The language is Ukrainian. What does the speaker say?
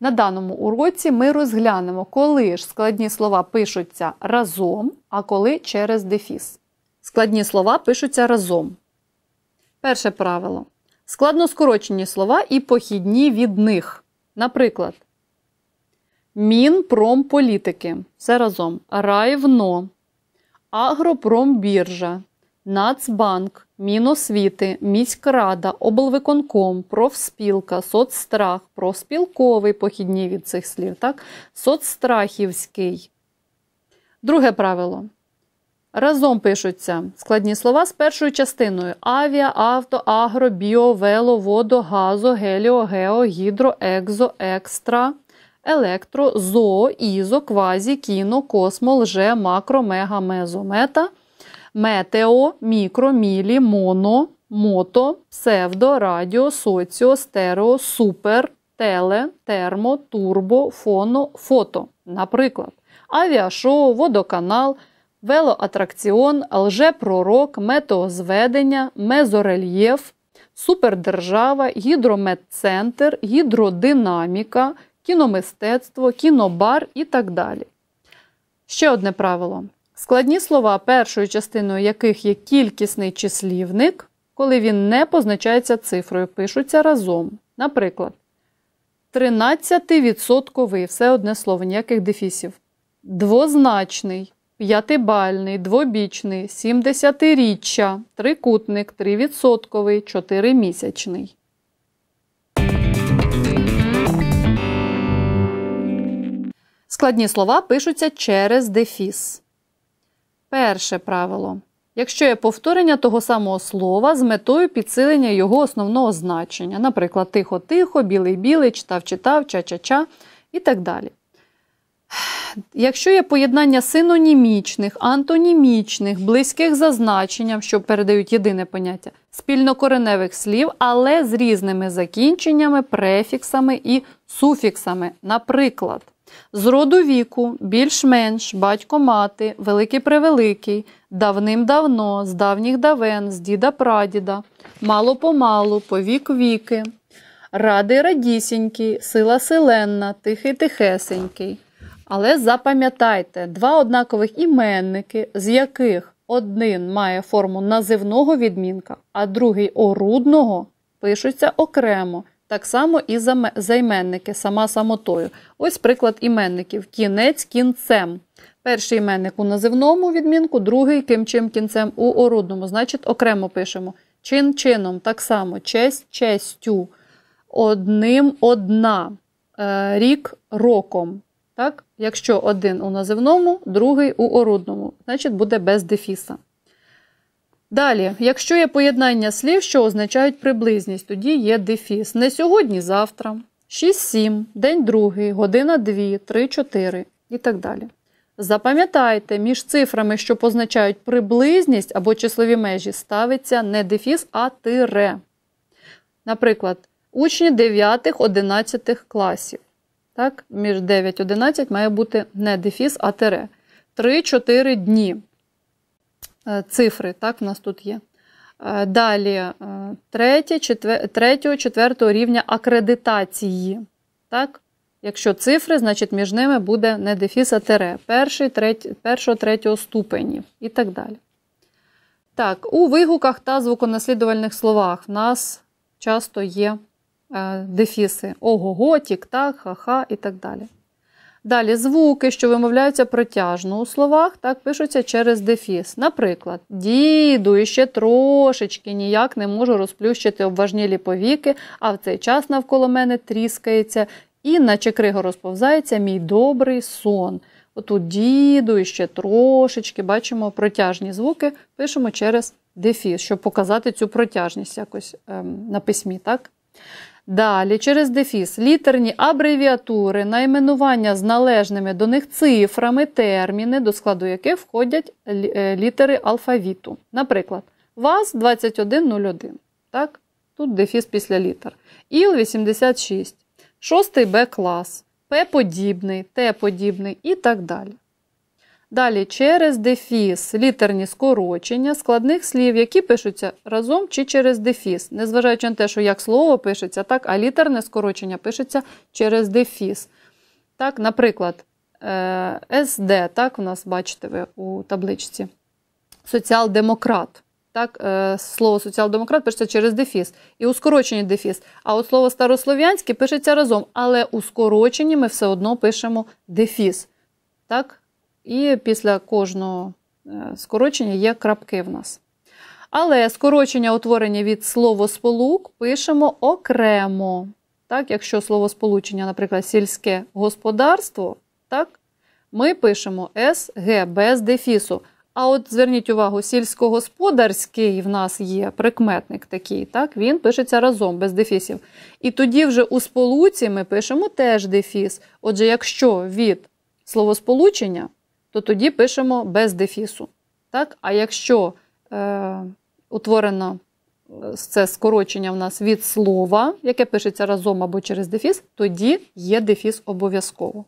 На даному уроці ми розглянемо, коли ж складні слова пишуться разом, а коли через дефіс. Складні слова пишуться разом. Перше правило. Складноскорочені слова і похідні від них. Наприклад, Мінпромполітики. Все разом. Райвно. Агропромбіржа. Нацбанк, Міносвіти, міськрада, облвиконком, профспілка, соцстрах, профспілковий похідні від цих слів, так? соцстрахівський. Друге правило. Разом пишуться складні слова з першою частиною: авіа, авто, агро, біо, вело, водо, газо, геліо, гео, гідро, екзо, екстра, електро, зоо, ізо, квазі, кіно, космо, лже, макро, мега, мезо, мета – метео, мікро, мілі, моно, мото, псевдо, радіо, соціо, стерео, супер, теле, термо, турбо, фоно, фото. Наприклад, авіашоу, водоканал, велоатракціон, лжепророк, метеозведення, мезорельєф, супердержава, гідрометцентр, гідродинаміка, кіномистецтво, кінобар і так далі. Ще одне правило: Складні слова, першою частиною яких є кількісний числівник, коли він не позначається цифрою, пишуться разом. Наприклад, 13% відсотковий все одне слово, ніяких дефісів. Двозначний, п'ятибальний, двобічний, 70-річчя, трикутник, 3%, 4 місячний. Складні слова пишуться через дефіс. Перше правило. Якщо є повторення того самого слова з метою підсилення його основного значення, наприклад, тихо-тихо, білий-білий, читав-читав, ча-ча-ча і так далі. Якщо є поєднання синонімічних, антонімічних, близьких за значенням, що передають єдине поняття, спільнокореневих слів, але з різними закінченнями, префіксами і суфіксами, наприклад. З роду віку, більш-менш, батько мати, великий превеликий, давним-давно, з давніх давен, з діда прадіда, мало помалу, повік віки, Радий радісінький, сила силенна, тихий тихесенький. Але запам'ятайте, два однакових іменники, з яких один має форму називного відмінка, а другий орудного, пишуться окремо так само і займенники, сама самотою. Ось приклад іменників. Кінець кінцем. Перший іменник у називному відмінку, другий ким чим кінцем у орудному. Значить, окремо пишемо. Чин чином, так само, честь честю. Одним одна. Е, рік роком. Так? Якщо один у називному, другий у орудному, значить буде без дефіса. Далі, якщо є поєднання слів, що означають приблизність, тоді є дефіс. Не сьогодні, завтра. 6-7, день другий, година 2, 3, 4 і так далі. Запам'ятайте, між цифрами, що позначають приблизність або числові межі, ставиться не дефіс, а тире. Наприклад, учні 9-11 класів. Так, Між 9-11 має бути не дефіс, а тире. 3-4 дні. Е, цифри. Так, в нас тут є. Е, далі 3, е, 4, рівня акредитації. Так? Якщо цифри, значить між ними буде не дефіс, а тере. Перший, третій, першого, третього ступенів і так далі. Так, у вигуках та звуконаслідувальних словах в нас часто є дефіси. Ого-го, тік-так, ха-ха і так далі. Далі звуки, що вимовляються протяжно у словах, так пишуться через дефіс. Наприклад, діду, іще трошечки ніяк не можу розплющити обважнілі повіки, а в цей час навколо мене тріскається і, наче криго розповзається, мій добрий сон. Отут діду, іще трошечки бачимо протяжні звуки, пишемо через дефіс, щоб показати цю протяжність якось ем, на письмі. так? Далі через дефіс літерні абревіатури, найменування з належними до них цифрами, терміни, до складу яких входять е, літери алфавіту. Наприклад, ВАЗ 2101. Так? Тут дефіс після літер. ІЛ-86, 6 Б клас, П подібний, Т подібний і так далі. Далі через дефіс, літерні скорочення складних слів, які пишуться разом чи через дефіс. Незважаючи на те, що як слово пишеться, так, а літерне скорочення пишеться через дефіс. Так, Наприклад, е, СД, так, у нас, бачите, ви у табличці. Соціал-демократ. Так, е, Слово соціал-демократ пишеться через дефіс і у скороченні дефіс. А от слово старослов'янське пишеться разом, але у скороченні ми все одно пишемо дефіс. Так? І після кожного е, скорочення є крапки в нас. Але скорочення утворення від словосполук пишемо окремо. Так, Якщо словосполучення, наприклад, сільське господарство, так, ми пишемо СГ без дефісу. А от зверніть увагу, сільськогосподарський в нас є прикметник такий, так, він пишеться разом без дефісів. І тоді вже у сполуці ми пишемо теж дефіс. Отже, якщо від словосполучення то тоді пишемо без дефісу. Так? А якщо е, утворено е, це скорочення в нас від слова, яке пишеться разом або через дефіс, тоді є дефіс обов'язково.